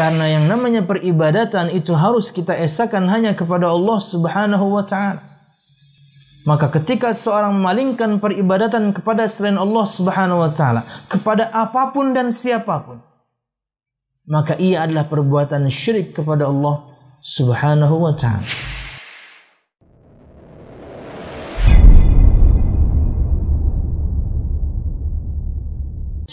Karena yang namanya peribadatan itu harus kita esakan hanya kepada Allah Subhanahu wa taala. Maka ketika seorang memalingkan peribadatan kepada selain Allah Subhanahu wa taala, kepada apapun dan siapapun, maka ia adalah perbuatan syirik kepada Allah Subhanahu wa taala.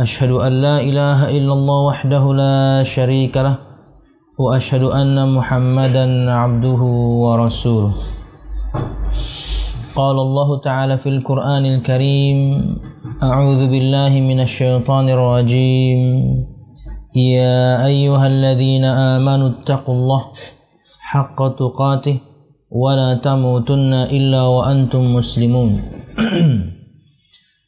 أشهد أن لا إله إلا الله وحده لا شريك له وأشهد أن محمدا عبده ورسوله قال الله تعالى في القرآن الكريم أعوذ بالله من الشيطان الرجيم يا أيها الذين آمنوا اتقوا الله حق تقاته ولا تموتن إلا وأنتم مسلمون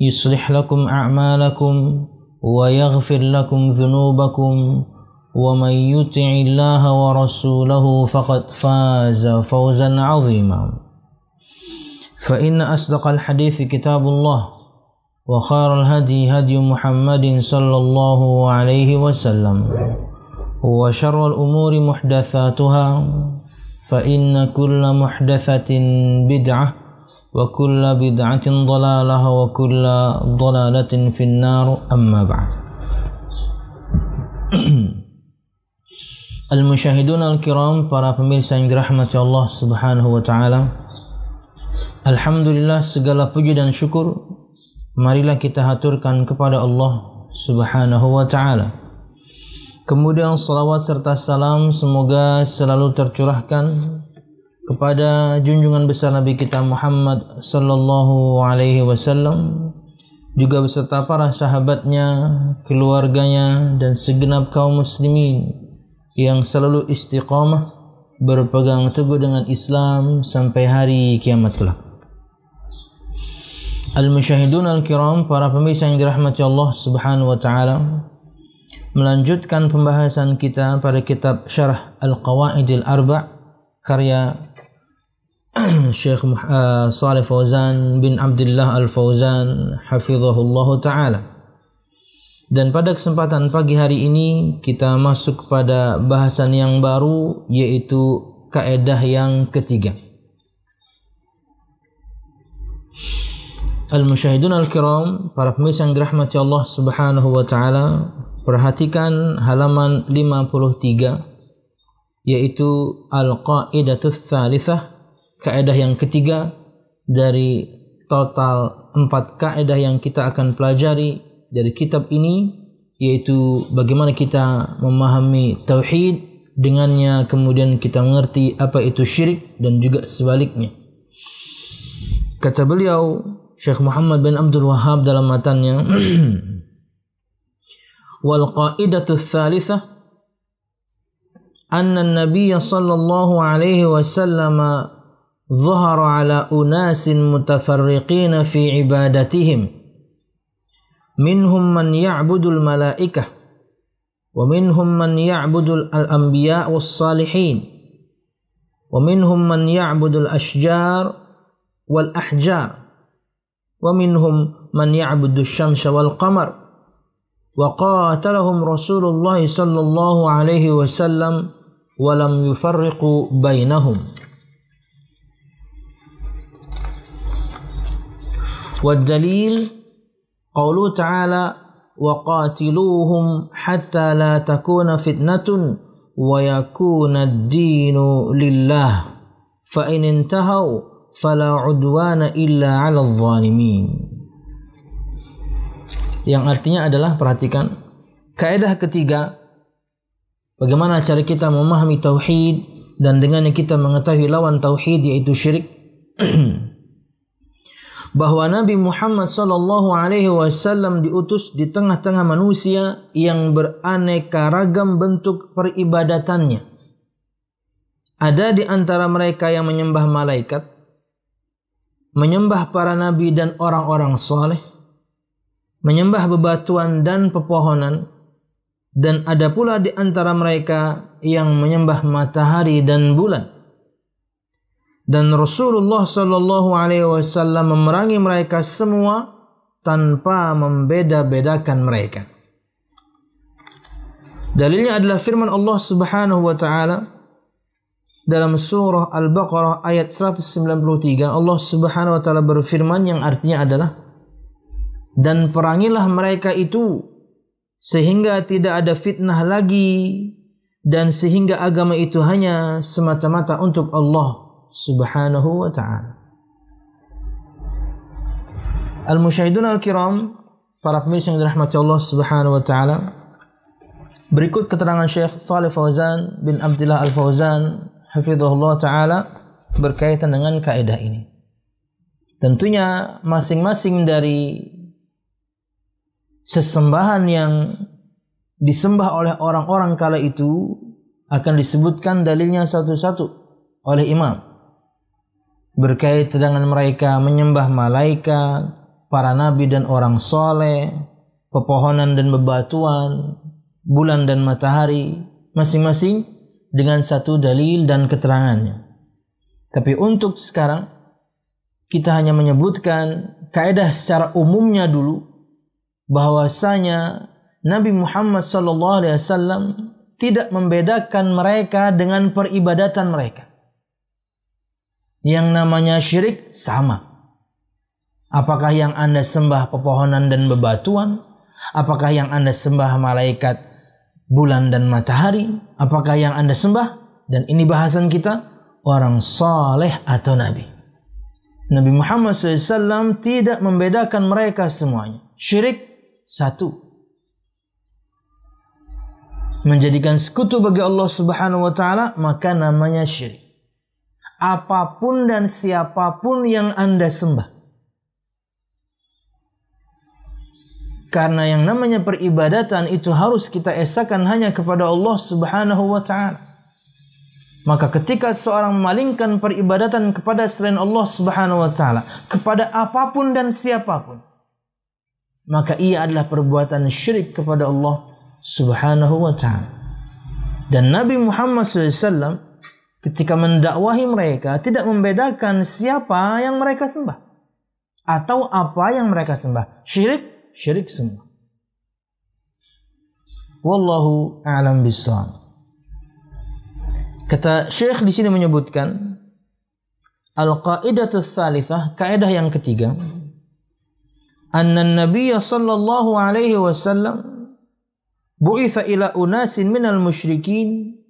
يصلح لكم أعمالكم ويغفر لكم ذنوبكم ومن يطع الله ورسوله فقد فاز فوزا عظيما فإن أصدق الحديث كتاب الله وخير الهدي هدي محمد صلى الله عليه وسلم وشر الأمور محدثاتها فإن كل محدثة بدعة وكل بدعة ضلالة وكل ضلالة في النار أما بعد Al-Mushahidun Al-Kiram Para pemirsa yang dirahmati Allah Subhanahu wa Ta'ala Alhamdulillah segala puji dan syukur Marilah kita haturkan kepada Allah Subhanahu wa Ta'ala Kemudian salawat serta salam semoga selalu tercurahkan kepada junjungan besar Nabi kita Muhammad sallallahu alaihi wasallam juga beserta para sahabatnya, keluarganya dan segenap kaum muslimin yang selalu istiqamah berpegang teguh dengan Islam sampai hari kiamat kelak. al mushahidun Al-Kiram, para pemirsa yang dirahmati Allah Subhanahu wa taala, melanjutkan pembahasan kita pada kitab Syarah Al-Qawaidil Arba' karya Syekh uh, eh, Saleh Fauzan bin Abdullah Al Fauzan hafizahullah taala. Dan pada kesempatan pagi hari ini kita masuk pada bahasan yang baru yaitu kaedah yang ketiga. Al-Musyahidun Al-Kiram, para pemirsa yang dirahmati Allah Subhanahu wa taala, perhatikan halaman 53 yaitu al qaidatu Tsalitsah Kaedah yang ketiga dari total empat kaedah yang kita akan pelajari dari kitab ini yaitu bagaimana kita memahami tauhid dengannya kemudian kita mengerti apa itu syirik dan juga sebaliknya. Kata beliau Syekh Muhammad bin Abdul Wahab dalam matanya wal qaidatu tsalitsah anna النبي صلى الله ظهر على أناس متفرقين في عبادتهم منهم من يعبد الملائكة ومنهم من يعبد الأنبياء والصالحين ومنهم من يعبد الأشجار والأحجار ومنهم من يعبد الشمس والقمر وقاتلهم رسول الله صلى الله عليه وسلم ولم يفرقوا بينهم والدليل قوله تعالى وقاتلوهم حتى لا تكون فتنة ويكون الدين لله فإن انتهوا فلا عدوان إلا على الظالمين yang artinya adalah perhatikan kaidah ketiga bagaimana cara kita memahami tauhid dan dengannya kita mengetahui lawan tauhid yaitu syirik bahwa Nabi Muhammad Shallallahu Alaihi Wasallam diutus di tengah-tengah manusia yang beraneka ragam bentuk peribadatannya. Ada di antara mereka yang menyembah malaikat, menyembah para nabi dan orang-orang soleh, menyembah bebatuan dan pepohonan, dan ada pula di antara mereka yang menyembah matahari dan bulan dan Rasulullah Shallallahu Alaihi Wasallam memerangi mereka semua tanpa membeda-bedakan mereka. Dalilnya adalah firman Allah Subhanahu wa taala dalam surah Al-Baqarah ayat 193 Allah Subhanahu wa taala berfirman yang artinya adalah dan perangilah mereka itu sehingga tidak ada fitnah lagi dan sehingga agama itu hanya semata-mata untuk Allah Subhanahu wa taala. al mushahidun al-kiram, para pemirsa yang dirahmati Allah Subhanahu wa taala. Berikut keterangan Syekh Salih Fauzan bin Abdullah Al-Fauzan hafizullah taala berkaitan dengan kaidah ini. Tentunya masing-masing dari sesembahan yang disembah oleh orang-orang kala itu akan disebutkan dalilnya satu-satu oleh imam berkait dengan mereka menyembah malaikat, para nabi dan orang soleh, pepohonan dan bebatuan, bulan dan matahari, masing-masing dengan satu dalil dan keterangannya. Tapi untuk sekarang kita hanya menyebutkan kaidah secara umumnya dulu bahwasanya Nabi Muhammad SAW tidak membedakan mereka dengan peribadatan mereka. Yang namanya syirik sama. Apakah yang Anda sembah pepohonan dan bebatuan? Apakah yang Anda sembah malaikat bulan dan matahari? Apakah yang Anda sembah? Dan ini bahasan kita, orang soleh atau nabi. Nabi Muhammad SAW tidak membedakan mereka semuanya. Syirik satu. Menjadikan sekutu bagi Allah Subhanahu wa taala maka namanya syirik apapun dan siapapun yang Anda sembah. Karena yang namanya peribadatan itu harus kita esakan hanya kepada Allah Subhanahu wa taala. Maka ketika seorang memalingkan peribadatan kepada selain Allah Subhanahu wa taala, kepada apapun dan siapapun, maka ia adalah perbuatan syirik kepada Allah Subhanahu wa taala. Dan Nabi Muhammad SAW ketika mendakwahi mereka tidak membedakan siapa yang mereka sembah atau apa yang mereka sembah. Syirik, syirik semua. Wallahu a'lam bissawab. Kata Syekh di sini menyebutkan al qaidatu tsalitsah, kaidah yang ketiga. Anna nabiy sallallahu alaihi wasallam bu'itha ila unasin minal musyrikin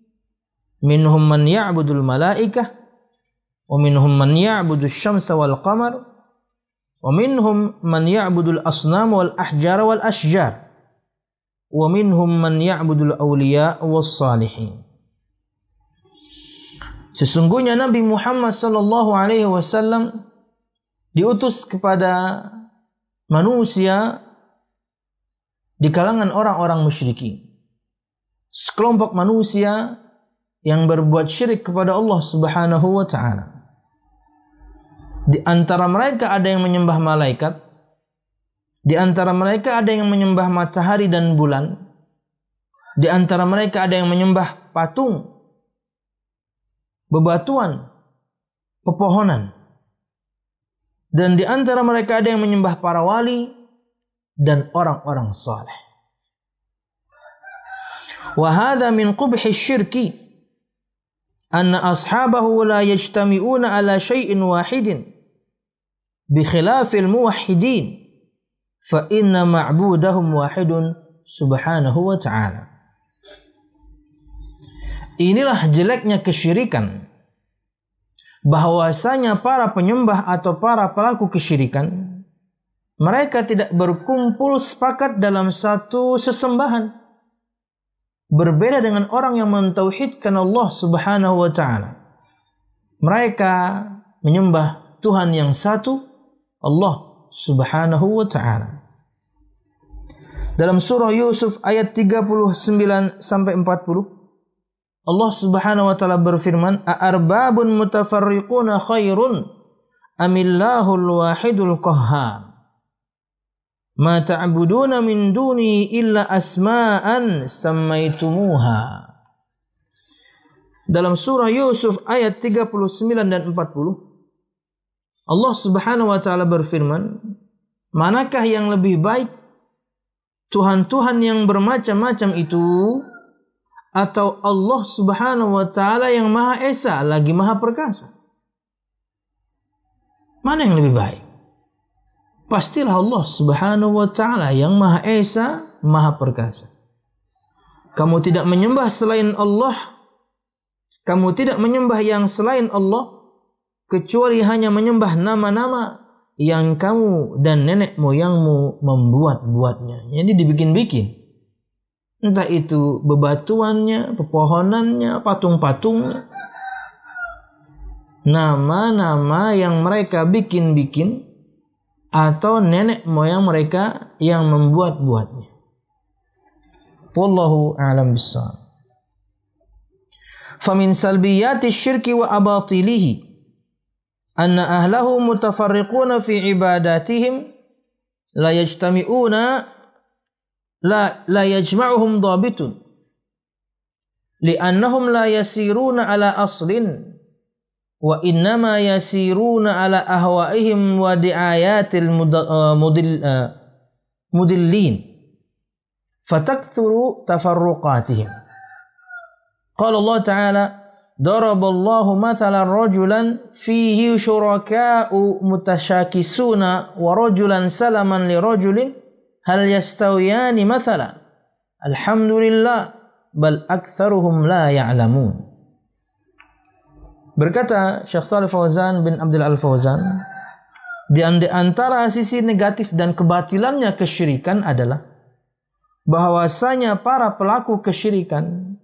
minhum man ya'budul malaikah wa minhum man ya'budus syamsa wal qamar wa minhum man ya'budul asnam wal ahjar wal ashjar wa minhum man ya'budul awliya was salihin Sesungguhnya Nabi Muhammad sallallahu alaihi wasallam diutus kepada manusia di kalangan orang-orang musyrikin. Sekelompok manusia yang berbuat syirik kepada Allah Subhanahu wa taala. Di antara mereka ada yang menyembah malaikat, di antara mereka ada yang menyembah matahari dan bulan, di antara mereka ada yang menyembah patung, bebatuan, pepohonan. Dan di antara mereka ada yang menyembah para wali dan orang-orang saleh. Wahada min qubhi syirki anna ashabahu la yajtami'una ala syai'in wahidin bikhilafil muwahhidin fa inna ma'budahum wahidun subhanahu wa ta'ala inilah jeleknya kesyirikan bahwasanya para penyembah atau para pelaku kesyirikan mereka tidak berkumpul sepakat dalam satu sesembahan berbeda dengan orang yang mentauhidkan Allah Subhanahu wa taala. Mereka menyembah Tuhan yang satu, Allah Subhanahu wa taala. Dalam surah Yusuf ayat 39 sampai 40 Allah Subhanahu wa taala berfirman, "Aarbabun mutafarriquna khairun amillahul wahidul qahhar." ma ta'buduna min duni illa asma'an sammaitumuha dalam surah Yusuf ayat 39 dan 40 Allah Subhanahu wa taala berfirman manakah yang lebih baik tuhan-tuhan yang bermacam-macam itu atau Allah Subhanahu wa taala yang Maha Esa lagi Maha Perkasa mana yang lebih baik pastilah Allah Subhanahu wa taala yang Maha Esa, Maha Perkasa. Kamu tidak menyembah selain Allah. Kamu tidak menyembah yang selain Allah kecuali hanya menyembah nama-nama yang kamu dan nenek moyangmu membuat-buatnya. Jadi dibikin-bikin. Entah itu bebatuannya, pepohonannya, patung-patungnya. Nama-nama yang mereka bikin-bikin atau nenek moyang mereka yang membuat-buatnya. Wallahu a'lam bissawab. Famin salbiyati syirki wa abatilihi anna ahlahu mutafarriquna fi ibadatihim la yajtami'una la la yajma'uhum dhabitun li'annahum la yasiruna ala wa innama yasiruna ala ahwaihim wa diayatil mudil mudillin fatakthuru tafarruqatihim qala Allah ta'ala ضرب الله مثلا رجلا فيه شركاء متشاكسون ورجلا سلما لرجل هل يستويان مثلا الحمد لله بل أكثرهم لا يعلمون Berkata Syekh Saleh Fauzan bin Abdul Al Fauzan, di antara sisi negatif dan kebatilannya kesyirikan adalah bahwasanya para pelaku kesyirikan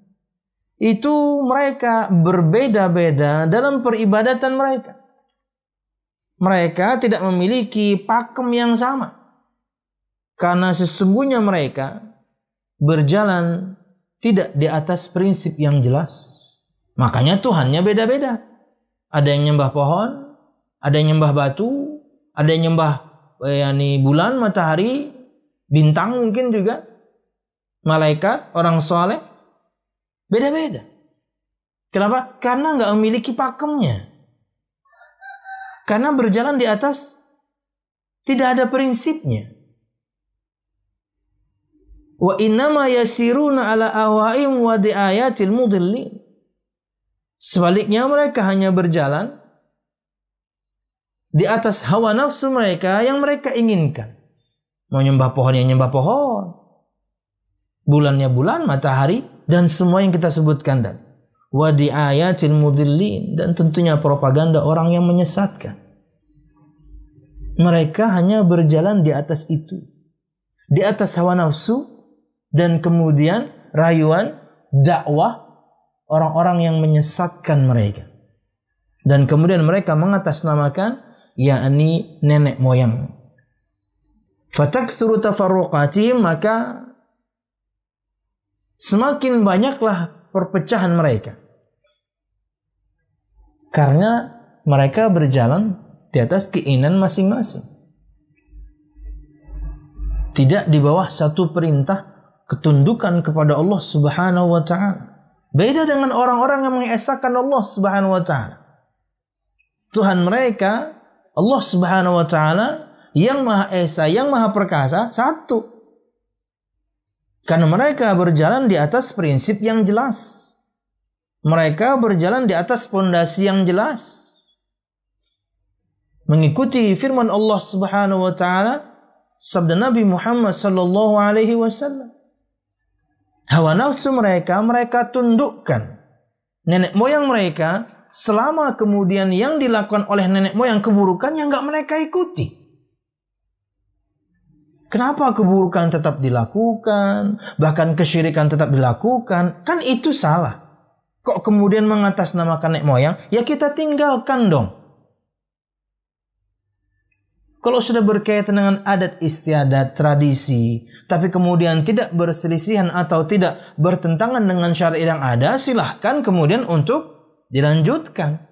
itu mereka berbeda-beda dalam peribadatan mereka. Mereka tidak memiliki pakem yang sama. Karena sesungguhnya mereka berjalan tidak di atas prinsip yang jelas Makanya Tuhannya beda-beda. Ada yang nyembah pohon, ada yang nyembah batu, ada yang nyembah eh, yani bulan, matahari, bintang mungkin juga, malaikat, orang soleh. Beda-beda. Kenapa? Karena nggak memiliki pakemnya. Karena berjalan di atas tidak ada prinsipnya. Wa ma yasiruna ala awaim wa diayatil mudillin. Sebaliknya mereka hanya berjalan di atas hawa nafsu mereka yang mereka inginkan. Mau nyembah pohon yang nyembah pohon. Bulannya bulan, matahari, dan semua yang kita sebutkan tadi. Wa di ayatil mudillin. Dan tentunya propaganda orang yang menyesatkan. Mereka hanya berjalan di atas itu. Di atas hawa nafsu. Dan kemudian rayuan, dakwah, orang-orang yang menyesatkan mereka. Dan kemudian mereka mengatasnamakan yakni nenek moyang. Fatakthuru tafarruqatihim maka semakin banyaklah perpecahan mereka. Karena mereka berjalan di atas keinginan masing-masing. Tidak di bawah satu perintah ketundukan kepada Allah Subhanahu wa taala. Beda dengan orang-orang yang mengesahkan Allah Subhanahu wa taala. Tuhan mereka Allah Subhanahu wa taala yang Maha Esa, yang Maha Perkasa satu. Karena mereka berjalan di atas prinsip yang jelas. Mereka berjalan di atas pondasi yang jelas. Mengikuti firman Allah Subhanahu wa taala sabda Nabi Muhammad sallallahu alaihi wasallam hawa nafsu mereka mereka tundukkan nenek moyang mereka selama kemudian yang dilakukan oleh nenek moyang keburukan yang nggak mereka ikuti Kenapa keburukan tetap dilakukan, bahkan kesyirikan tetap dilakukan? Kan itu salah. Kok kemudian mengatasnamakan nenek moyang? Ya kita tinggalkan dong. Kalau sudah berkaitan dengan adat istiadat, tradisi, tapi kemudian tidak berselisihan atau tidak bertentangan dengan syariat yang ada, silahkan kemudian untuk dilanjutkan.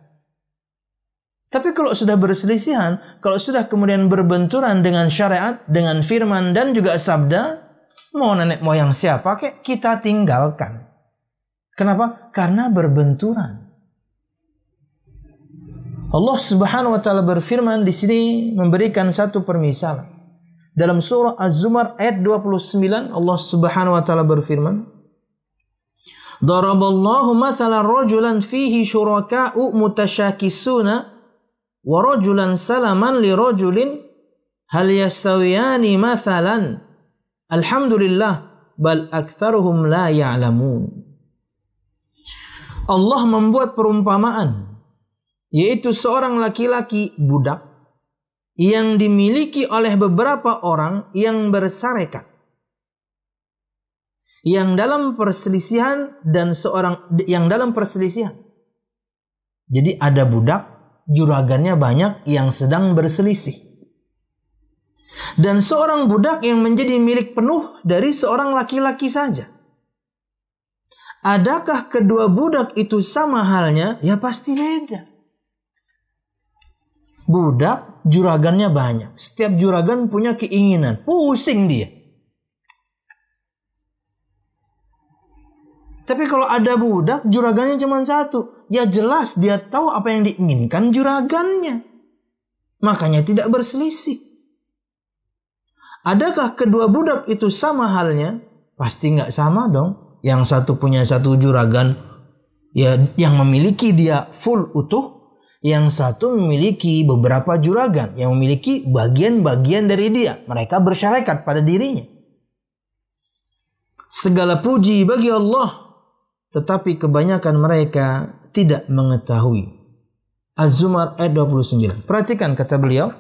Tapi kalau sudah berselisihan, kalau sudah kemudian berbenturan dengan syariat, dengan firman dan juga sabda, mau nenek moyang siapa kek, kita tinggalkan. Kenapa? Karena berbenturan. Allah Subhanahu wa taala berfirman di sini memberikan satu permisalan. Dalam surah Az-Zumar ayat 29 Allah Subhanahu wa taala berfirman, "Daraballahu mathalan rajulan fihi syuraka'u mutasyakisuna wa rajulan salaman li rajulin hal yasawiyani mathalan." Alhamdulillah bal aktsaruhum la ya'lamun. Allah membuat perumpamaan yaitu seorang laki-laki budak yang dimiliki oleh beberapa orang yang bersarekat yang dalam perselisihan dan seorang yang dalam perselisihan. Jadi ada budak juragannya banyak yang sedang berselisih. Dan seorang budak yang menjadi milik penuh dari seorang laki-laki saja. Adakah kedua budak itu sama halnya? Ya pasti beda budak juragannya banyak. Setiap juragan punya keinginan. Pusing dia. Tapi kalau ada budak, juragannya cuma satu. Ya jelas dia tahu apa yang diinginkan juragannya. Makanya tidak berselisih. Adakah kedua budak itu sama halnya? Pasti nggak sama dong. Yang satu punya satu juragan, ya yang memiliki dia full utuh, yang satu memiliki beberapa juragan yang memiliki bagian-bagian dari dia. Mereka bersyarekat pada dirinya. Segala puji bagi Allah, tetapi kebanyakan mereka tidak mengetahui. Az-Zumar ayat 29. Perhatikan kata beliau,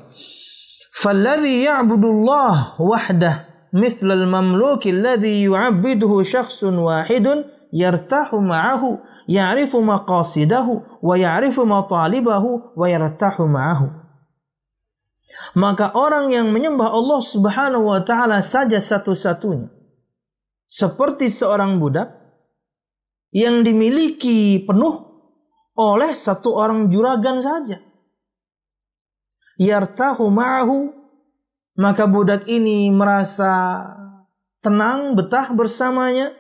يَعْبُدُ اللَّهُ وَحْدَهُ مِثْلَ الْمَمْلُوكِ الَّذِي يُعَبِّدُهُ شَخْصٌ وَاحِدٌ يَرْتَحُ مَعَهُ ya'rifu maqasidahu wa ya'rifu matalibahu wa yartahu ma'ahu. Maka orang yang menyembah Allah Subhanahu wa taala saja satu-satunya seperti seorang budak yang dimiliki penuh oleh satu orang juragan saja. Yartahu ma'ahu maka budak ini merasa tenang, betah bersamanya.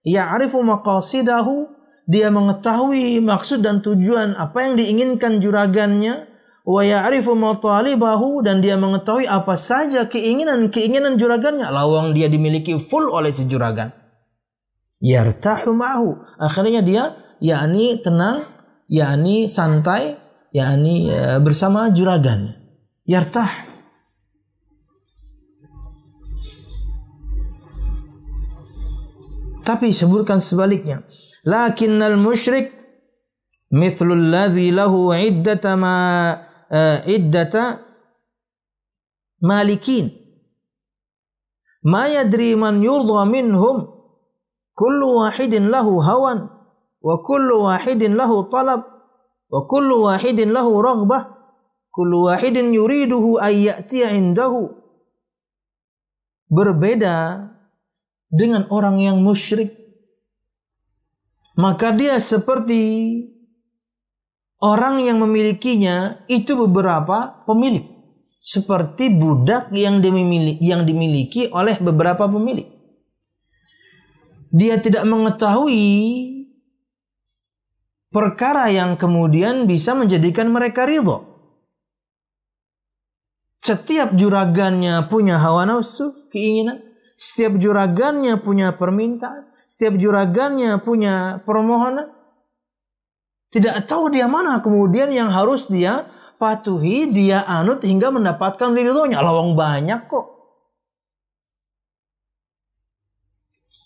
Ya'rifu maqasidahu dia mengetahui maksud dan tujuan apa yang diinginkan juragannya. Wa ya'rifu matalibahu dan dia mengetahui apa saja keinginan-keinginan juragannya. Lawang dia dimiliki full oleh si juragan. Yartahu ma'hu. Akhirnya dia yakni tenang, yakni santai, yakni e, bersama juragan. Yartah Tapi sebutkan sebaliknya lakinnal musyrik mithlul ladzi lahu iddata ma uh, iddata ma yadri man yurdha minhum kullu wahidin lahu hawan wa lahu talab wa lahu raghbah kullu wahidin yuriduhu berbeda dengan orang yang musyrik maka dia seperti orang yang memilikinya itu beberapa pemilik seperti budak yang dimiliki, yang dimiliki oleh beberapa pemilik dia tidak mengetahui perkara yang kemudian bisa menjadikan mereka ridho setiap juragannya punya hawa nafsu keinginan setiap juragannya punya permintaan setiap juragannya punya permohonan. Tidak tahu dia mana kemudian yang harus dia patuhi, dia anut hingga mendapatkan ridhonya. Lawang banyak kok.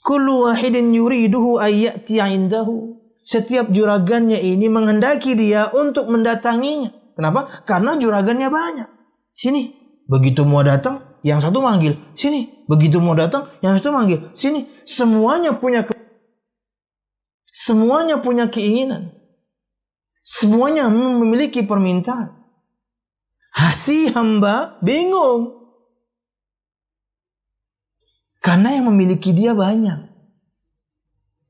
Kullu wahidin yuriduhu ayyati indahu. Setiap juragannya ini menghendaki dia untuk mendatanginya. Kenapa? Karena juragannya banyak. Sini, begitu mau datang, yang satu manggil, sini. Begitu mau datang, yang satu manggil, sini. Semuanya punya ke semuanya punya keinginan. Semuanya memiliki permintaan. Hasi hamba bingung. Karena yang memiliki dia banyak.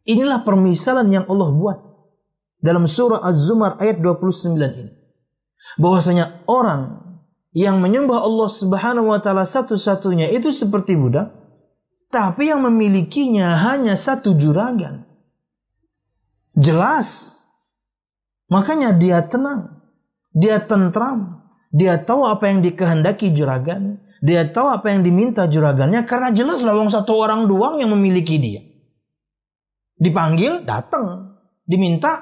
Inilah permisalan yang Allah buat dalam surah Az-Zumar ayat 29 ini. Bahwasanya orang yang menyembah Allah Subhanahu wa taala satu-satunya itu seperti budak, tapi yang memilikinya hanya satu juragan. Jelas. Makanya dia tenang, dia tentram, dia tahu apa yang dikehendaki juragan, dia tahu apa yang diminta juragannya karena jelas lawang satu orang doang yang memiliki dia. Dipanggil datang, diminta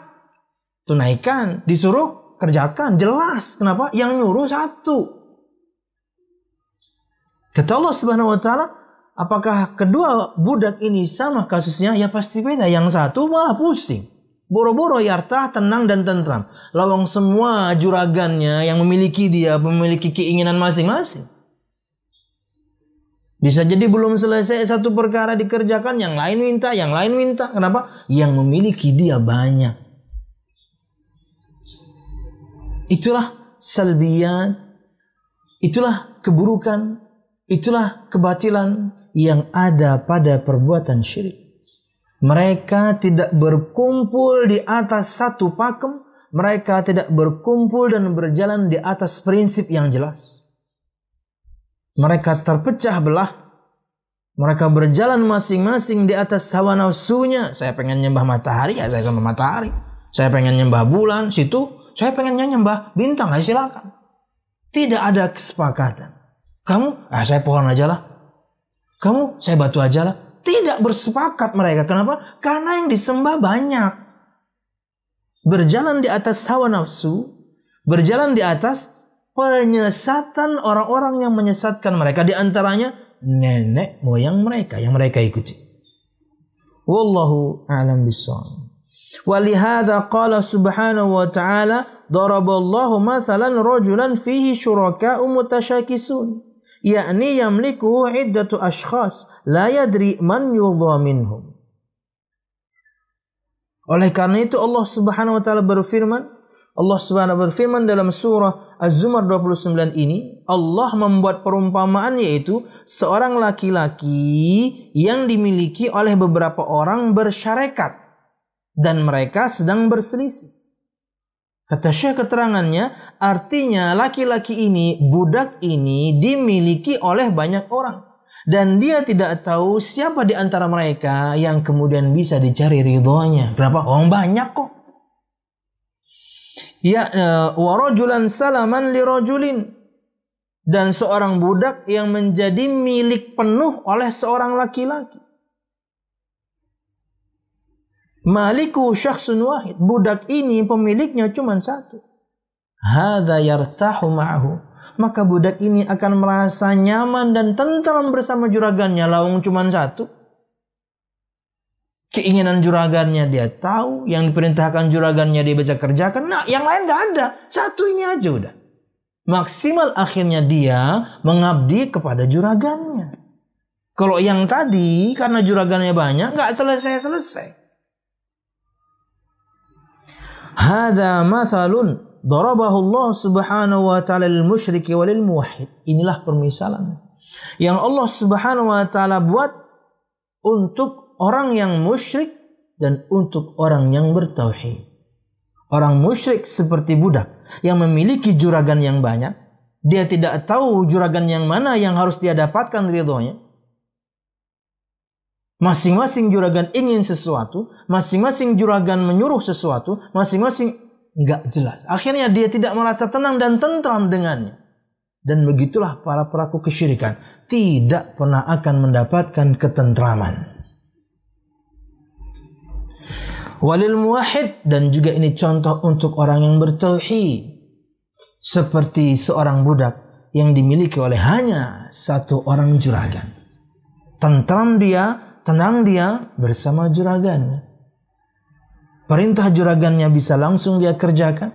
tunaikan, disuruh kerjakan, jelas. Kenapa? Yang nyuruh satu, Kata Allah Subhanahu wa taala, apakah kedua budak ini sama kasusnya? Ya pasti beda. Yang satu malah pusing. Boro-boro Yarta tenang dan tentram. Lawang semua juragannya yang memiliki dia memiliki keinginan masing-masing. Bisa jadi belum selesai satu perkara dikerjakan, yang lain minta, yang lain minta. Kenapa? Yang memiliki dia banyak. Itulah salbian, itulah keburukan Itulah kebatilan yang ada pada perbuatan syirik. Mereka tidak berkumpul di atas satu pakem, mereka tidak berkumpul dan berjalan di atas prinsip yang jelas. Mereka terpecah belah mereka berjalan masing-masing di atas hawa nafsunya. Saya pengen nyembah matahari, ya saya nyembah matahari. Saya pengen nyembah bulan, situ. Saya pengen nyembah bintang, ya silakan. Tidak ada kesepakatan. Kamu, ah saya pohon aja lah. Kamu, saya batu aja lah. Tidak bersepakat mereka. Kenapa? Karena yang disembah banyak. Berjalan di atas hawa nafsu, berjalan di atas penyesatan orang-orang yang menyesatkan mereka. Di antaranya nenek moyang mereka yang mereka ikuti. Wallahu a'lam bisawam. ولهذا قال سبحانه وتعالى ضرب الله مثلا رجلا فيه شركاء متشاكسون yakni yamliku iddatu ashkhas la yadri man yurdha minhum. Oleh karena itu Allah Subhanahu wa taala berfirman, Allah Subhanahu wa berfirman dalam surah Az-Zumar 29 ini, Allah membuat perumpamaan yaitu seorang laki-laki yang dimiliki oleh beberapa orang bersyarekat dan mereka sedang berselisih. Kata Syekh keterangannya, artinya laki-laki ini, budak ini dimiliki oleh banyak orang. Dan dia tidak tahu siapa di antara mereka yang kemudian bisa dicari ridhonya. Berapa? Oh banyak kok. Ya, e, warajulan salaman lirajulin. Dan seorang budak yang menjadi milik penuh oleh seorang laki-laki. Maliku syakhsun wahid. Budak ini pemiliknya cuma satu. Hada yartahu ma'ahu. Maka budak ini akan merasa nyaman dan tentram bersama juragannya. Laung cuma satu. Keinginan juragannya dia tahu. Yang diperintahkan juragannya dia baca kerjakan. Nah yang lain gak ada. Satu ini aja udah. Maksimal akhirnya dia mengabdi kepada juragannya. Kalau yang tadi karena juragannya banyak nggak selesai-selesai. Hada mathalun darabahu Allah Subhanahu wa taala lil musyriki walil muwahid. Inilah permisalan yang Allah Subhanahu wa taala buat untuk orang yang musyrik dan untuk orang yang bertauhid. Orang musyrik seperti budak yang memiliki juragan yang banyak, dia tidak tahu juragan yang mana yang harus dia dapatkan ridhonya. Masing-masing juragan ingin sesuatu, masing-masing juragan menyuruh sesuatu, masing-masing nggak jelas. Akhirnya dia tidak merasa tenang dan tentram dengannya. Dan begitulah para pelaku kesyirikan tidak pernah akan mendapatkan ketentraman. Walil muwahid dan juga ini contoh untuk orang yang bertauhid. Seperti seorang budak yang dimiliki oleh hanya satu orang juragan. Tentram dia tenang dia bersama juragannya. Perintah juragannya bisa langsung dia kerjakan.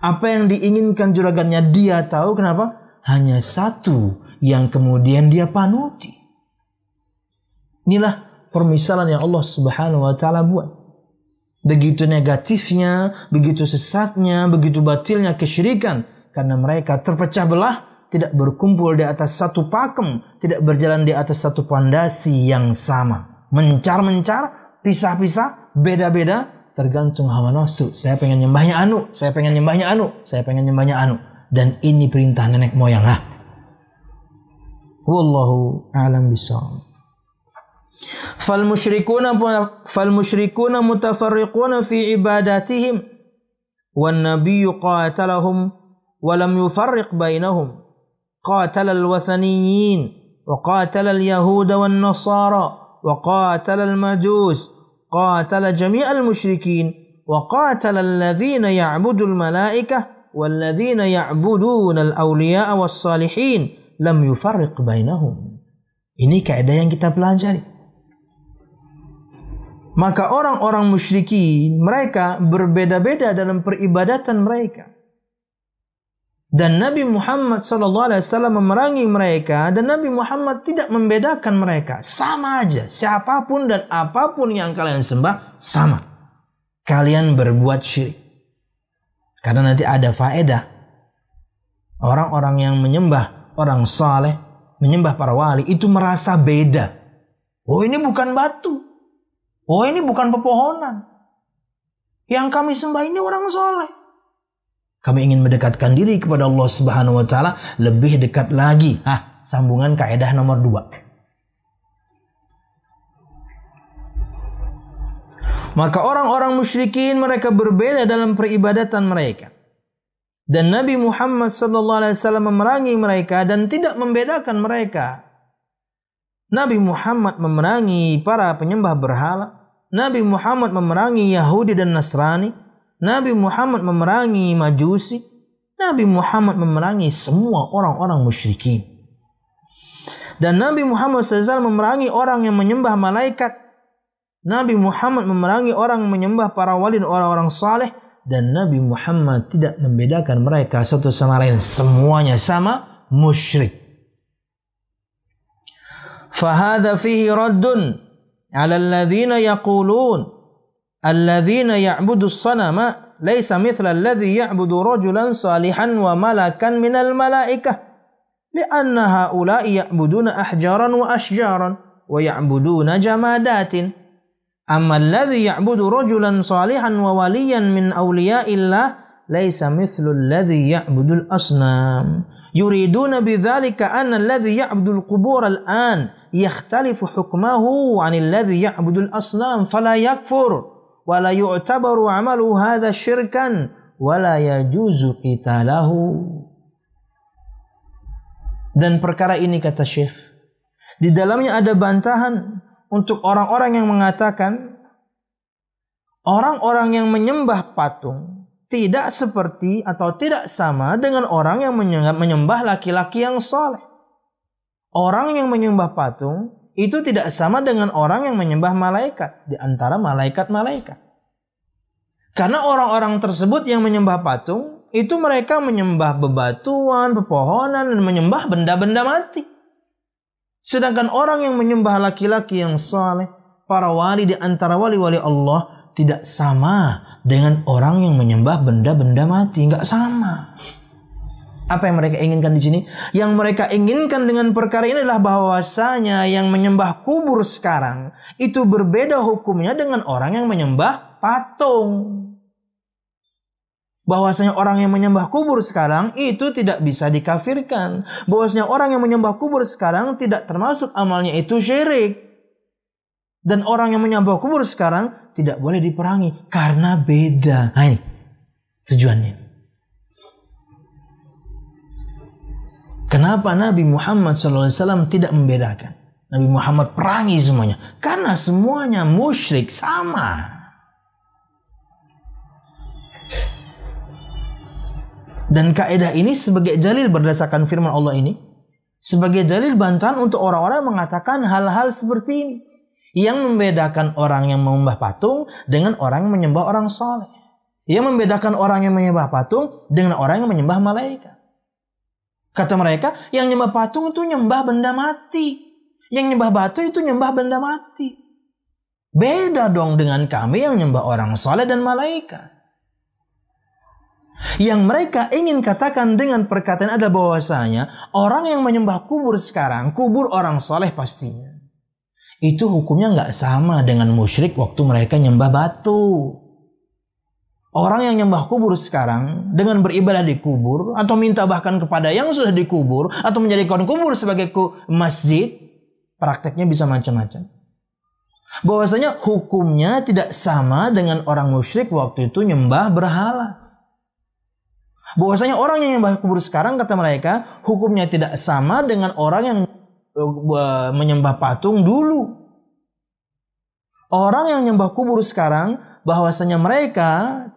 Apa yang diinginkan juragannya dia tahu kenapa? Hanya satu yang kemudian dia panuti. Inilah permisalan yang Allah Subhanahu wa taala buat. Begitu negatifnya, begitu sesatnya, begitu batilnya kesyirikan karena mereka terpecah belah tidak berkumpul di atas satu pakem, tidak berjalan di atas satu pondasi yang sama. Mencar-mencar, pisah-pisah, beda-beda, tergantung hawa nafsu. Saya pengen nyembahnya anu, saya pengen nyembahnya anu, saya pengen nyembahnya anu. Dan ini perintah nenek moyang lah. Wallahu a'lam bishawab. Fal musyrikuna fal musyrikuna mutafarriquna fi ibadatihim wan nabiyyu qatalahum lam قاتل الوثنيين وقاتل اليهود والنصارى وقاتل المجوس قاتل جميع المشركين وقاتل الذين يعبد الملائكة والذين يعبدون الأولياء والصالحين لم يفرق بينهم Ini kaidah yang kita pelajari. Maka orang-orang musyrikin mereka berbeda-beda dalam peribadatan mereka. dan Nabi Muhammad Alaihi Wasallam memerangi mereka dan Nabi Muhammad tidak membedakan mereka sama aja siapapun dan apapun yang kalian sembah sama kalian berbuat syirik karena nanti ada faedah orang-orang yang menyembah orang saleh menyembah para wali itu merasa beda oh ini bukan batu oh ini bukan pepohonan yang kami sembah ini orang soleh kami ingin mendekatkan diri kepada Allah Subhanahu wa taala lebih dekat lagi. Ah, sambungan kaidah nomor 2. Maka orang-orang musyrikin mereka berbeda dalam peribadatan mereka. Dan Nabi Muhammad Alaihi sallallahu Wasallam memerangi mereka dan tidak membedakan mereka. Nabi Muhammad memerangi para penyembah berhala. Nabi Muhammad memerangi Yahudi dan Nasrani. Nabi Muhammad memerangi Majusi. Nabi Muhammad memerangi semua orang-orang musyrikin. Dan Nabi Muhammad SAW memerangi orang yang menyembah malaikat. Nabi Muhammad memerangi orang yang menyembah para wali dan orang-orang saleh. Dan Nabi Muhammad tidak membedakan mereka satu sama lain. Semuanya sama musyrik. Fahada fihi raddun ala alladhina yaqulun الذين يعبدوا الصنم ليس مثل الذي يعبد رجلا صالحا وملكا من الملائكة لأن هؤلاء يعبدون أحجارا وأشجارا ويعبدون جمادات أما الذي يعبد رجلا صالحا ووليا من أولياء الله ليس مثل الذي يعبد الأصنام يريدون بذلك أن الذي يعبد القبور الآن يختلف حكمه عن الذي يعبد الأصنام فلا يكفر wala yu'tabaru amalu هذا syirkan wala yajuzu qitalahu dan perkara ini kata Syekh di dalamnya ada bantahan untuk orang-orang yang mengatakan orang-orang yang menyembah patung tidak seperti atau tidak sama dengan orang yang menyembah laki-laki yang soleh. Orang yang menyembah patung itu tidak sama dengan orang yang menyembah malaikat di antara malaikat-malaikat. Karena orang-orang tersebut yang menyembah patung itu mereka menyembah bebatuan, pepohonan dan menyembah benda-benda mati. Sedangkan orang yang menyembah laki-laki yang saleh, para wali di antara wali-wali Allah tidak sama dengan orang yang menyembah benda-benda mati, nggak sama. Apa yang mereka inginkan di sini? Yang mereka inginkan dengan perkara ini adalah bahwasanya yang menyembah kubur sekarang itu berbeda hukumnya dengan orang yang menyembah patung. Bahwasanya orang yang menyembah kubur sekarang itu tidak bisa dikafirkan. Bahwasanya orang yang menyembah kubur sekarang tidak termasuk amalnya itu syirik. Dan orang yang menyembah kubur sekarang tidak boleh diperangi karena beda. Hai, nah, tujuannya. Kenapa Nabi Muhammad SAW tidak membedakan? Nabi Muhammad perangi semuanya. Karena semuanya musyrik sama. Dan kaidah ini sebagai jalil berdasarkan firman Allah ini. Sebagai jalil bantahan untuk orang-orang mengatakan hal-hal seperti ini. Yang membedakan orang yang menyembah patung dengan orang yang menyembah orang soleh. Yang membedakan orang yang menyembah patung dengan orang yang menyembah malaikat. Kata mereka, yang nyembah patung itu nyembah benda mati. Yang nyembah batu itu nyembah benda mati. Beda dong dengan kami yang nyembah orang soleh dan malaikat. Yang mereka ingin katakan dengan perkataan ada bahwasanya orang yang menyembah kubur sekarang, kubur orang soleh pastinya. Itu hukumnya nggak sama dengan musyrik waktu mereka nyembah batu. Orang yang nyembah kubur sekarang dengan beribadah di kubur atau minta bahkan kepada yang sudah dikubur atau menjadikan kubur sebagai ku masjid, prakteknya bisa macam-macam. Bahwasanya hukumnya tidak sama dengan orang musyrik waktu itu nyembah berhala. Bahwasanya orang yang nyembah kubur sekarang kata mereka hukumnya tidak sama dengan orang yang e, e, menyembah patung dulu. Orang yang nyembah kubur sekarang bahwasanya mereka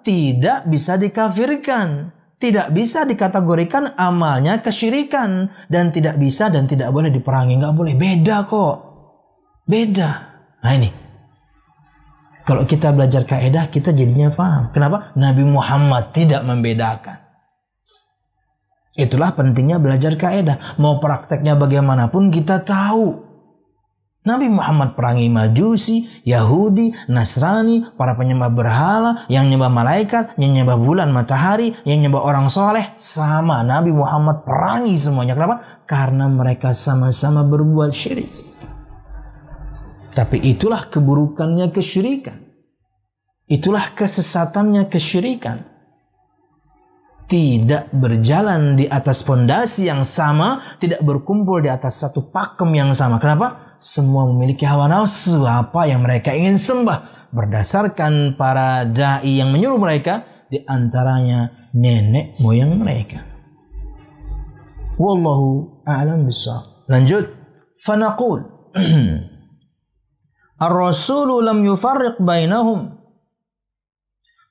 tidak bisa dikafirkan, tidak bisa dikategorikan amalnya kesyirikan dan tidak bisa dan tidak boleh diperangi, nggak boleh. Beda kok. Beda. Nah ini. Kalau kita belajar kaidah kita jadinya paham. Kenapa? Nabi Muhammad tidak membedakan. Itulah pentingnya belajar kaidah. Mau prakteknya bagaimanapun kita tahu Nabi Muhammad perangi Majusi, Yahudi, Nasrani, para penyembah berhala, yang nyembah malaikat, yang nyembah bulan, matahari, yang nyembah orang soleh. Sama, Nabi Muhammad perangi semuanya. Kenapa? Karena mereka sama-sama berbuat syirik. Tapi itulah keburukannya kesyirikan. Itulah kesesatannya kesyirikan. Tidak berjalan di atas pondasi yang sama, tidak berkumpul di atas satu pakem yang sama. Kenapa? semua memiliki hawa nafsu apa yang mereka ingin sembah berdasarkan para dai yang menyuruh mereka di antaranya nenek moyang mereka. Wallahu a'lam bissawab. Lanjut, fanaqul Ar-Rasul lam yufarriq bainahum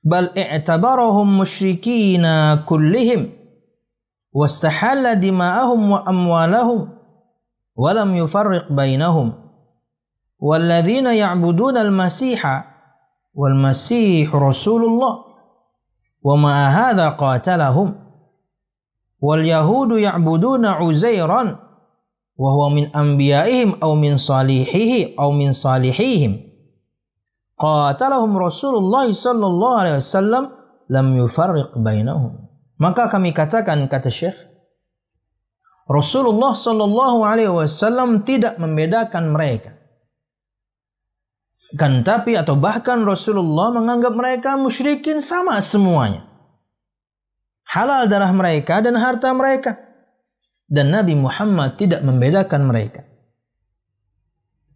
بل اعتبرهم مشركين كلهم واستحل دماءهم وأموالهم ولم يفرق بينهم والذين يعبدون المسيح والمسيح رسول الله ومع هذا قاتلهم واليهود يعبدون عزيرا وهو من أنبيائهم أو من صالحيه أو من صالحيهم قاتلهم رسول الله صلى الله عليه وسلم لم يفرق بينهم maka kami katakan kata Syekh Rasulullah Shallallahu Alaihi Wasallam tidak membedakan mereka. Kan tapi atau bahkan Rasulullah menganggap mereka musyrikin sama semuanya. Halal darah mereka dan harta mereka. Dan Nabi Muhammad tidak membedakan mereka.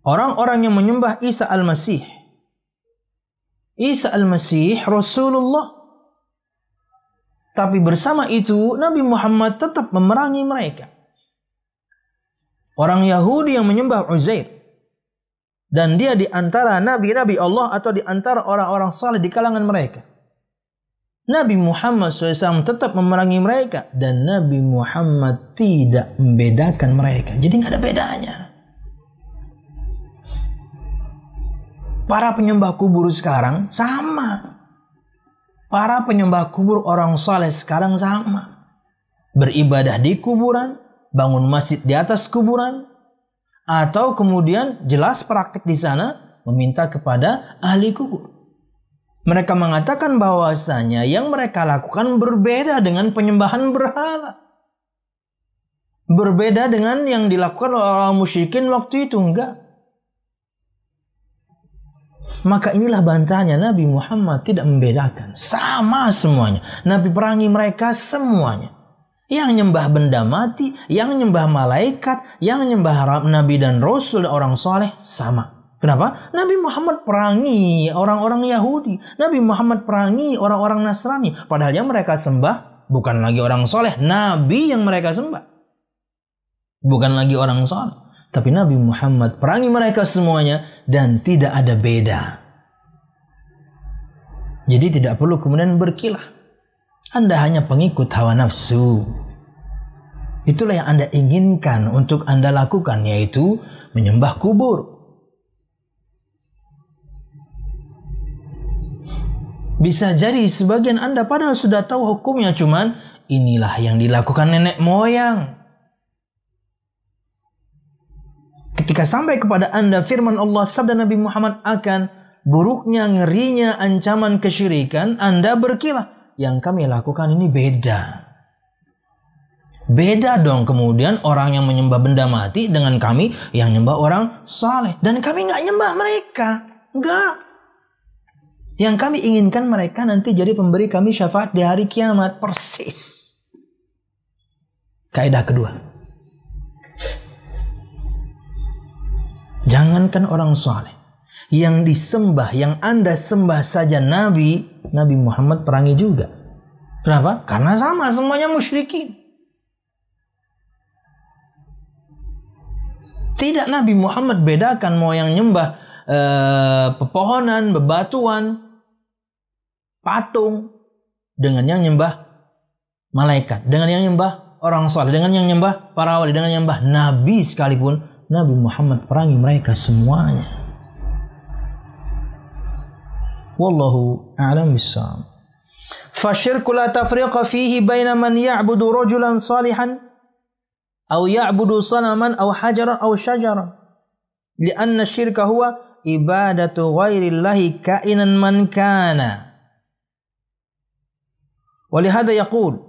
Orang-orang yang menyembah Isa al-Masih. Isa al-Masih Rasulullah. Tapi bersama itu Nabi Muhammad tetap memerangi mereka. Orang Yahudi yang menyembah Uzair. Dan dia di antara nabi-nabi Allah atau di antara orang-orang saleh di kalangan mereka. Nabi Muhammad SAW tetap memerangi mereka dan Nabi Muhammad tidak membedakan mereka. Jadi nggak ada bedanya. Para penyembah kubur sekarang sama. Para penyembah kubur orang saleh sekarang sama. Beribadah di kuburan, bangun masjid di atas kuburan, atau kemudian jelas praktik di sana meminta kepada ahli kubur. Mereka mengatakan bahwasanya yang mereka lakukan berbeda dengan penyembahan berhala. Berbeda dengan yang dilakukan oleh orang musyrikin waktu itu enggak. Maka inilah bantahnya Nabi Muhammad tidak membedakan. Sama semuanya. Nabi perangi mereka semuanya. Yang nyembah benda mati, yang nyembah malaikat, yang nyembah nabi dan rasul dan orang soleh sama. Kenapa? Nabi Muhammad perangi orang-orang Yahudi. Nabi Muhammad perangi orang-orang Nasrani. Padahal yang mereka sembah bukan lagi orang soleh. Nabi yang mereka sembah. Bukan lagi orang soleh. Tapi Nabi Muhammad perangi mereka semuanya dan tidak ada beda. Jadi tidak perlu kemudian berkilah. Anda hanya pengikut hawa nafsu. Itulah yang Anda inginkan untuk Anda lakukan, yaitu menyembah kubur. Bisa jadi sebagian Anda padahal sudah tahu hukumnya, cuman inilah yang dilakukan nenek moyang. Ketika sampai kepada Anda firman Allah sabda Nabi Muhammad akan buruknya, ngerinya ancaman kesyirikan, Anda berkilah yang kami lakukan ini beda. Beda dong kemudian orang yang menyembah benda mati dengan kami yang nyembah orang saleh. Dan kami nggak nyembah mereka. Nggak. Yang kami inginkan mereka nanti jadi pemberi kami syafaat di hari kiamat. Persis. Kaidah kedua. Jangankan orang saleh yang disembah, yang Anda sembah saja Nabi, Nabi Muhammad perangi juga. Kenapa? Karena sama semuanya musyrikin. Tidak Nabi Muhammad bedakan mau yang nyembah eh, pepohonan, bebatuan, patung dengan yang nyembah malaikat, dengan yang nyembah orang soleh, dengan yang nyembah para wali, dengan yang nyembah nabi sekalipun Nabi Muhammad perangi mereka semuanya. والله أعلم بالسلام فالشرك لا تفرق فيه بين من يعبد رجلا صالحا أو يعبد صنما أو حجرا أو شجرا لأن الشرك هو عبادة غير الله كائنا من كان ولهذا يقول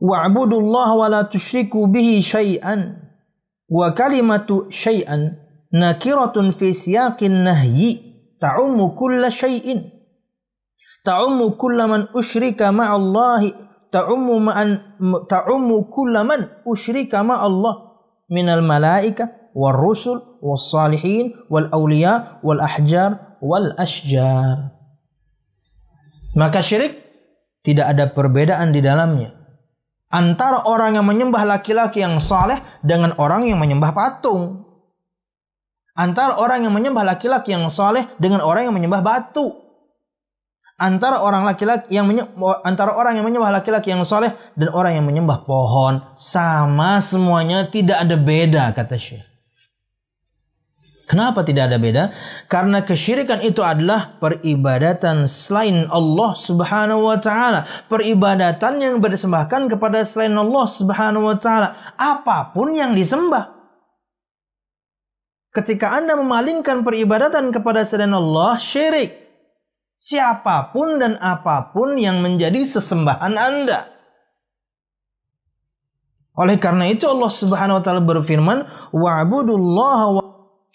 واعبدوا الله ولا تشركوا به شيئا وكلمة شيئا نكرة في سياق النهي ta'ummu kulla syai'in ta'ummu kulla man usyrika ma'allahi ta'ummu man ta'ummu kulla man usyrika ma'allah al malaika wal rusul was salihin wal awliya wal ahjar wal asjar maka syirik tidak ada perbedaan di dalamnya antara orang yang menyembah laki-laki yang saleh dengan orang yang menyembah patung Antara orang yang menyembah laki-laki yang soleh dengan orang yang menyembah batu. Antara orang laki-laki yang menyembah antara orang yang menyembah laki-laki yang soleh dan orang yang menyembah pohon sama semuanya tidak ada beda kata Syekh. Kenapa tidak ada beda? Karena kesyirikan itu adalah peribadatan selain Allah Subhanahu wa taala, peribadatan yang bersembahkan kepada selain Allah Subhanahu wa taala, apapun yang disembah. Ketika Anda memalingkan peribadatan kepada selain Allah, syirik. Siapapun dan apapun yang menjadi sesembahan Anda. Oleh karena itu Allah Subhanahu wa taala berfirman, "Wa'budullaha wa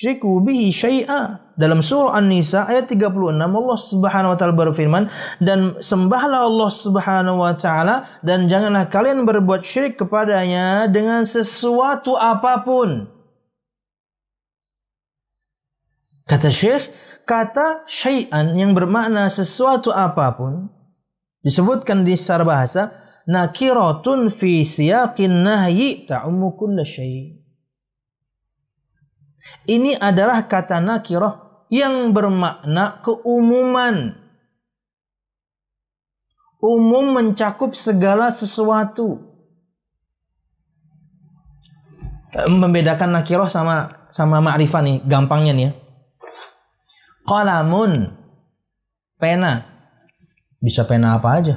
syriku bihi syai'a." Dalam surah An-Nisa ayat 36 Allah Subhanahu wa taala berfirman, "Dan sembahlah Allah Subhanahu wa taala dan janganlah kalian berbuat syirik kepadanya dengan sesuatu apapun." Kata Syekh, kata syai'an yang bermakna sesuatu apapun disebutkan di secara bahasa nakiratun fi siyaqin nahyi ta'ummu kulla syai'. Ini adalah kata nakirah yang bermakna keumuman. Umum mencakup segala sesuatu. Membedakan nakirah sama sama ma'rifah nih, gampangnya nih ya Kolamun Pena. Bisa pena apa aja.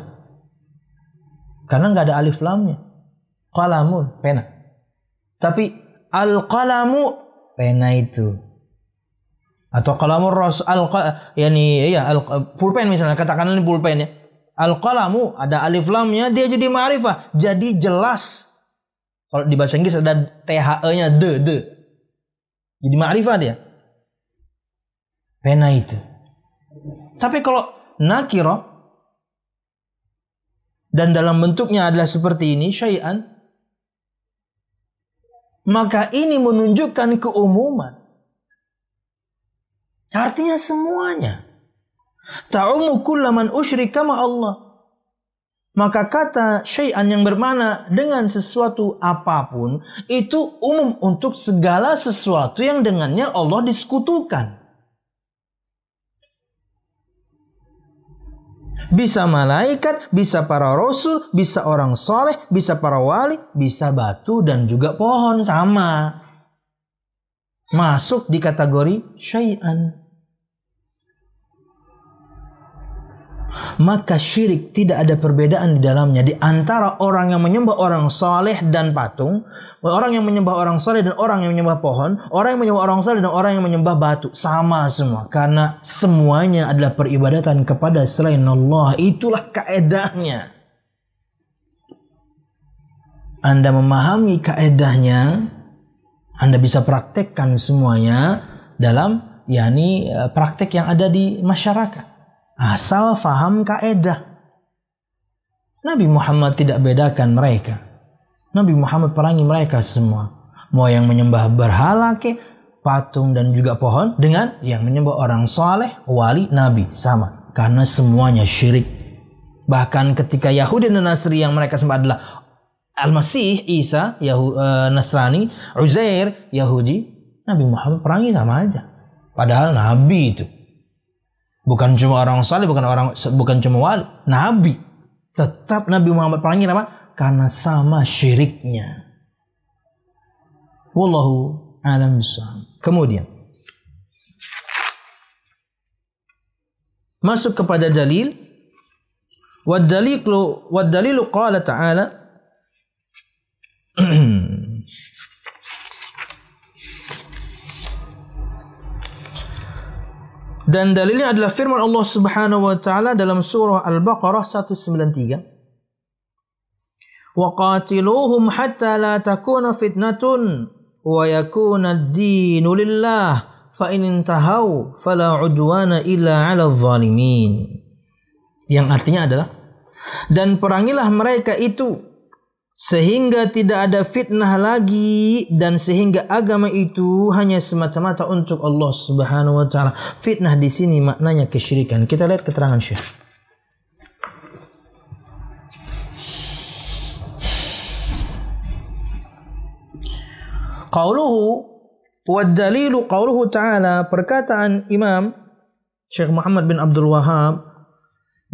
Karena nggak ada alif lamnya. kolamun pena. Tapi al kolamu pena itu. Atau kolamu ros al yani ya al pulpen misalnya katakanlah ini pulpen ya. al kolamu ada alif lamnya dia jadi ma'rifah, jadi jelas. Kalau di bahasa Inggris ada THE-nya de de. Jadi ma'rifah dia pena itu. Tapi kalau nakiro dan dalam bentuknya adalah seperti ini syai'an maka ini menunjukkan keumuman. Artinya semuanya. Ta'umu kullaman usyrika Allah. Maka kata syai'an yang bermana dengan sesuatu apapun itu umum untuk segala sesuatu yang dengannya Allah disekutukan. Bisa malaikat, bisa para rasul, bisa orang soleh, bisa para wali, bisa batu dan juga pohon sama. Masuk di kategori syai'an. maka syirik tidak ada perbedaan di dalamnya di antara orang yang menyembah orang soleh dan patung, orang yang menyembah orang soleh dan orang yang menyembah pohon, orang yang menyembah orang soleh dan orang yang menyembah batu sama semua karena semuanya adalah peribadatan kepada selain Allah itulah kaedahnya. Anda memahami kaedahnya, Anda bisa praktekkan semuanya dalam yakni eh, praktek yang ada di masyarakat asal faham kaedah. Nabi Muhammad tidak bedakan mereka. Nabi Muhammad perangi mereka semua. Mau yang menyembah berhala ke, patung dan juga pohon dengan yang menyembah orang soleh, wali, nabi. Sama. Karena semuanya syirik. Bahkan ketika Yahudi dan Nasri yang mereka sembah adalah Al-Masih, Isa, Yahu, eh, Nasrani, Uzair, Yahudi. Nabi Muhammad perangi sama aja. Padahal Nabi itu. Bukan cuma orang saleh, bukan orang bukan cuma wali, nabi. Tetap Nabi Muhammad panggil apa? Karena sama syiriknya. Wallahu alam Kemudian masuk kepada dalil والدليل dalil qala Taala. Dan dalilnya adalah firman Allah Subhanahu wa taala dalam surah Al-Baqarah 193. Wa qatiluhum hatta la takuna fitnatun wa yakuna ad-dinu lillah fa in intahaw fala udwana illa 'ala Yang artinya adalah dan perangilah mereka itu sehingga tidak ada fitnah lagi dan sehingga agama itu hanya semata-mata untuk Allah Subhanahu wa taala. Fitnah di sini maknanya kesyirikan. Kita lihat keterangan Syekh. Qauluhu wa dalilu qauluhu ta'ala perkataan Imam Syekh Muhammad bin Abdul Wahab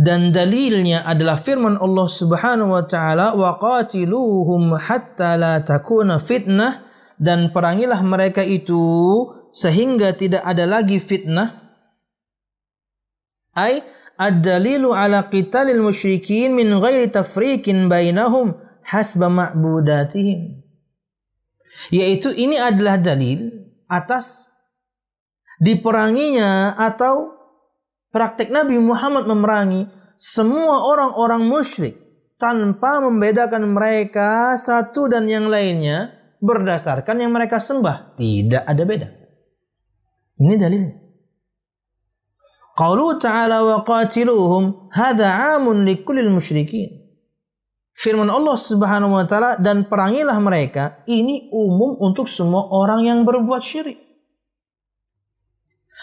dan dalilnya adalah firman Allah Subhanahu wa taala Wa qatiluhum hatta la takuna fitnah dan perangilah mereka itu sehingga tidak ada lagi fitnah ai ad-dalilu ala qitalil musyrikin min ghairi tafriqin bainahum hasba ma'budatihim yaitu ini adalah dalil atas diperanginya atau Praktek Nabi Muhammad memerangi semua orang-orang musyrik tanpa membedakan mereka satu dan yang lainnya berdasarkan yang mereka sembah. Tidak ada beda. Ini dalilnya. Qalu ta'ala wa qatiluhum hadha amun likulil musyrikin. Firman Allah Subhanahu wa taala dan perangilah mereka ini umum untuk semua orang yang berbuat syirik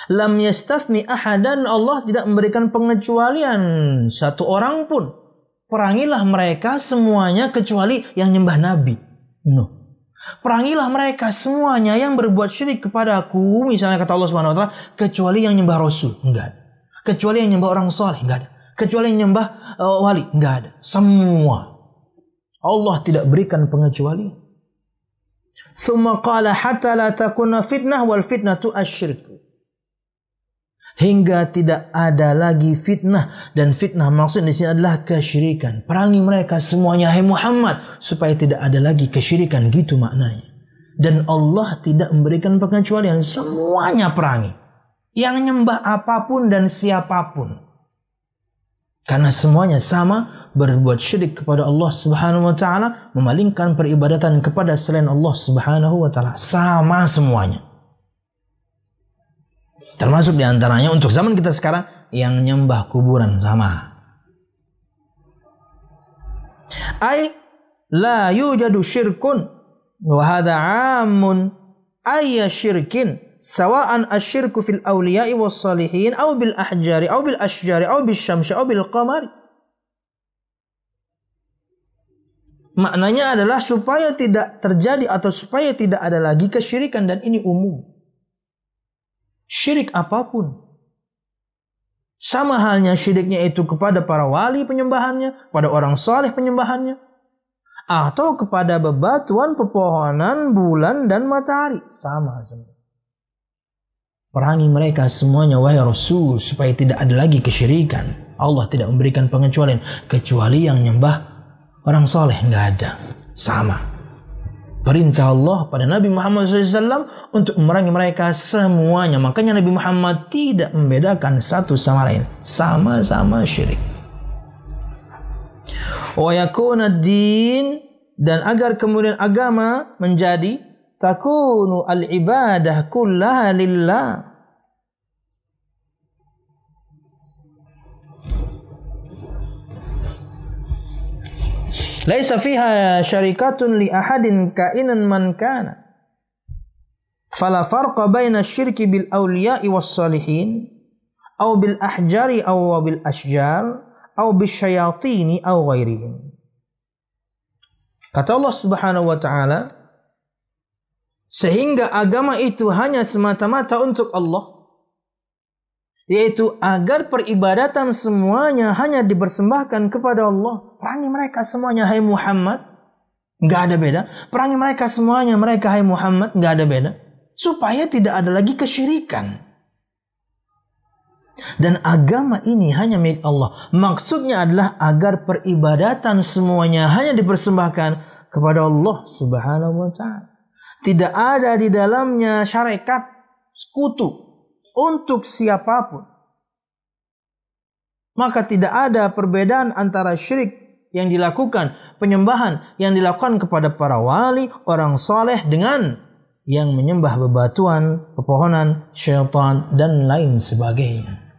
lam yastafni ahadan Allah tidak memberikan pengecualian satu orang pun. Perangilah mereka semuanya kecuali yang nyembah nabi. No. Perangilah mereka semuanya yang berbuat syirik kepada aku. Misalnya kata Allah Subhanahu wa taala, kecuali yang nyembah rasul. Enggak Kecuali yang nyembah orang saleh, enggak ada. Kecuali yang nyembah uh, wali, enggak ada. Semua. Allah tidak berikan pengecualian. Thumma qala hatta la takuna fitnah wal fitnatu asyirku hingga tidak ada lagi fitnah dan fitnah maksud di sini adalah kesyirikan. Perangi mereka semuanya hai Muhammad supaya tidak ada lagi kesyirikan gitu maknanya. Dan Allah tidak memberikan pengecualian semuanya perangi. Yang nyembah apapun dan siapapun. Karena semuanya sama berbuat syirik kepada Allah Subhanahu wa taala, memalingkan peribadatan kepada selain Allah Subhanahu wa taala. Sama semuanya. Termasuk diantaranya untuk zaman kita sekarang yang nyembah kuburan sama. ay la yujadu syirkun wa hadha amun ayya syirkin sawa'an asyirku fil awliya'i was salihin aw bil ahjari aw bil asjari aw bis syamsi aw bil qamari Maknanya adalah supaya tidak terjadi atau supaya tidak ada lagi kesyirikan dan ini umum syirik apapun. Sama halnya syiriknya itu kepada para wali penyembahannya, pada orang saleh penyembahannya, atau kepada bebatuan, pepohonan, bulan, dan matahari. Sama semua. Perangi mereka semuanya, wahai Rasul, supaya tidak ada lagi kesyirikan. Allah tidak memberikan pengecualian, kecuali yang nyembah orang soleh. Nggak ada. Sama. perintah Allah pada Nabi Muhammad SAW untuk memerangi mereka semuanya. Makanya Nabi Muhammad tidak membedakan satu sama lain. Sama-sama syirik. Wa yakuna din dan agar kemudian agama menjadi takunu al-ibadah kullaha lillah Laisa fiha syarikatun li ahadin kainan man kana. Fala farqa baina syirki bil awliya'i was salihin au bil ahjari au bil ashjar au bis syayatini au ghairihim. Kata Allah Subhanahu wa taala sehingga agama itu hanya semata-mata untuk Allah yaitu agar peribadatan semuanya hanya dipersembahkan kepada Allah perangi mereka semuanya hai Muhammad nggak ada beda perangi mereka semuanya mereka hai Muhammad nggak ada beda supaya tidak ada lagi kesyirikan dan agama ini hanya milik Allah maksudnya adalah agar peribadatan semuanya hanya dipersembahkan kepada Allah subhanahu wa ta'ala tidak ada di dalamnya syarikat sekutu untuk siapapun maka tidak ada perbedaan antara syirik yang dilakukan, penyembahan yang dilakukan kepada para wali, orang soleh dengan yang menyembah bebatuan, pepohonan, syaitan dan lain sebagainya.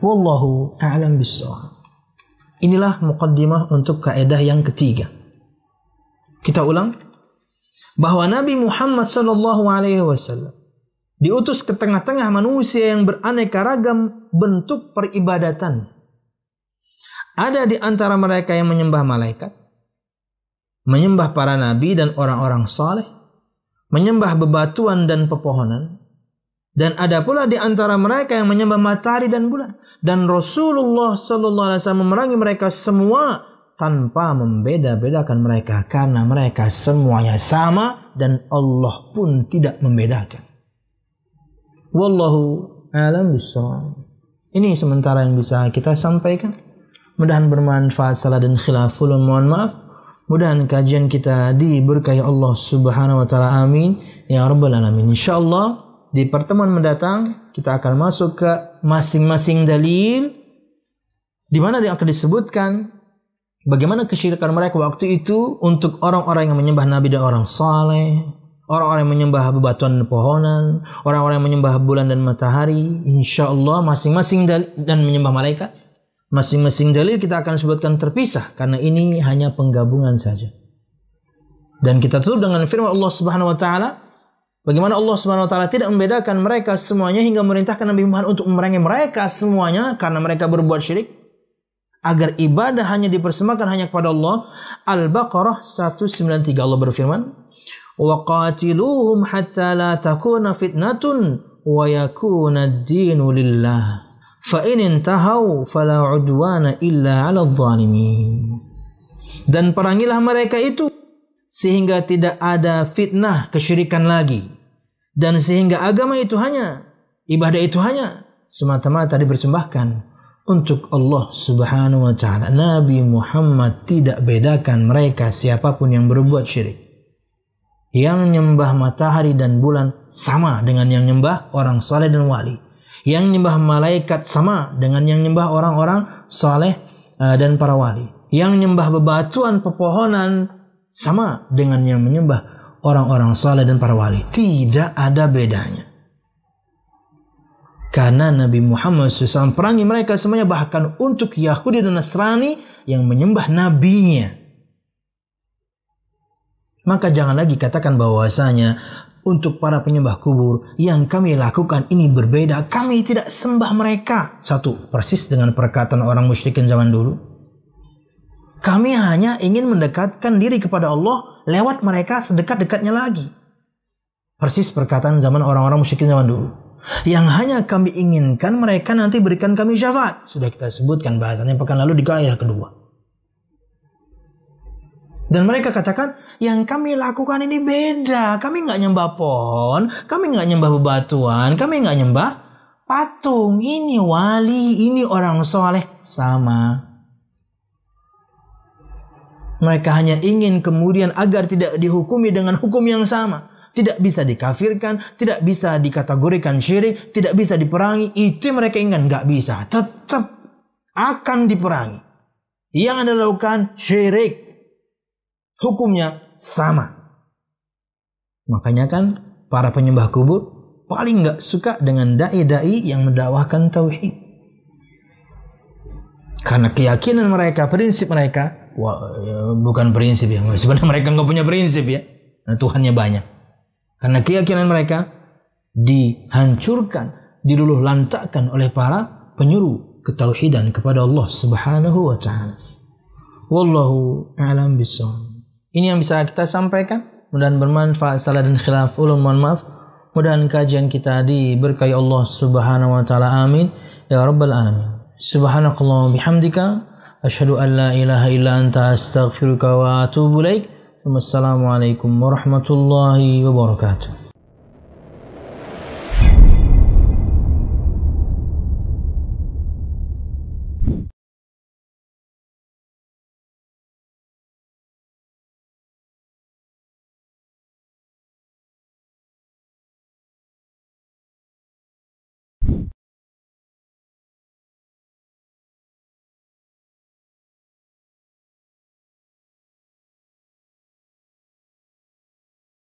Wallahu a'lam bissawab. Inilah mukaddimah untuk kaedah yang ketiga. Kita ulang bahwa Nabi Muhammad sallallahu alaihi wasallam diutus ke tengah-tengah manusia yang beraneka ragam bentuk peribadatan ada di antara mereka yang menyembah malaikat, menyembah para nabi dan orang-orang saleh, menyembah bebatuan dan pepohonan, dan ada pula di antara mereka yang menyembah matahari dan bulan. Dan Rasulullah Shallallahu Alaihi Wasallam memerangi mereka semua tanpa membeda-bedakan mereka karena mereka semuanya sama dan Allah pun tidak membedakan. Wallahu alam bisawab. Ini sementara yang bisa kita sampaikan mudah Mudahan bermanfaat salah dan khilaful. Mohon maaf. mudah Mudahan kajian kita diberkahi Allah Subhanahu wa taala. Amin. Ya rabbal alamin. Insyaallah di pertemuan mendatang kita akan masuk ke masing-masing dalil di mana akan disebutkan bagaimana kesyirikan mereka waktu itu untuk orang-orang yang menyembah nabi dan orang saleh, orang-orang yang menyembah bebatuan dan pohonan, orang-orang yang menyembah bulan dan matahari, insya Allah masing-masing dan menyembah malaikat. Masing-masing dalil kita akan sebutkan terpisah karena ini hanya penggabungan saja. Dan kita tutup dengan firman Allah Subhanahu wa taala Bagaimana Allah Subhanahu wa taala tidak membedakan mereka semuanya hingga memerintahkan Nabi Muhammad untuk memerangi mereka semuanya karena mereka berbuat syirik agar ibadah hanya dipersembahkan hanya kepada Allah. Al-Baqarah 193 Allah berfirman, "Wa qatiluhum hatta la takuna fitnatun wa yakuna ad-dinu lillah." فلا عدوان إلا على Dan perangilah mereka itu sehingga tidak ada fitnah kesyirikan lagi dan sehingga agama itu hanya ibadah itu hanya semata-mata dipersembahkan untuk Allah Subhanahu wa taala. Nabi Muhammad tidak bedakan mereka siapapun yang berbuat syirik. Yang menyembah matahari dan bulan sama dengan yang menyembah orang saleh dan wali. Yang menyembah malaikat sama dengan yang menyembah orang-orang soleh eh, dan para wali. Yang menyembah bebatuan pepohonan sama dengan yang menyembah orang-orang soleh dan para wali. Tidak ada bedanya. Karena Nabi Muhammad SAW perangi mereka semuanya bahkan untuk Yahudi dan Nasrani yang menyembah nabinya. Maka jangan lagi katakan bahwasanya untuk para penyembah kubur yang kami lakukan ini berbeda. Kami tidak sembah mereka. Satu, persis dengan perkataan orang musyrikin zaman dulu. Kami hanya ingin mendekatkan diri kepada Allah lewat mereka sedekat-dekatnya lagi. Persis perkataan zaman orang-orang musyrikin zaman dulu. Yang hanya kami inginkan mereka nanti berikan kami syafaat. Sudah kita sebutkan bahasanya pekan lalu di kaidah kedua. Dan mereka katakan, yang kami lakukan ini beda. Kami nggak nyembah pohon, kami nggak nyembah bebatuan, kami nggak nyembah patung. Ini wali, ini orang soleh. Sama. Mereka hanya ingin kemudian agar tidak dihukumi dengan hukum yang sama. Tidak bisa dikafirkan, tidak bisa dikategorikan syirik, tidak bisa diperangi. Itu mereka inginkan. Nggak bisa. Tetap akan diperangi. Yang Anda lakukan syirik hukumnya sama. Makanya kan para penyembah kubur paling nggak suka dengan dai-dai yang mendakwahkan tauhid. Karena keyakinan mereka, prinsip mereka, wah, ya, bukan prinsip ya, sebenarnya mereka nggak punya prinsip ya. Nah, Tuhannya banyak. Karena keyakinan mereka dihancurkan, diluluh lantakan oleh para penyuruh ketauhidan kepada Allah Subhanahu wa taala. Wallahu a'lam bissawab. Ini yang bisa kita sampaikan. Mudah-mudahan bermanfaat salah dan khilaf ulum mohon maaf. Mudah-mudahan kajian kita di berkahi Allah Subhanahu wa taala. Amin. Ya rabbal alamin. Subhanakallah bihamdika asyhadu an la ilaha illa anta astaghfiruka wa atubu ilaik. Wassalamualaikum warahmatullahi wabarakatuh.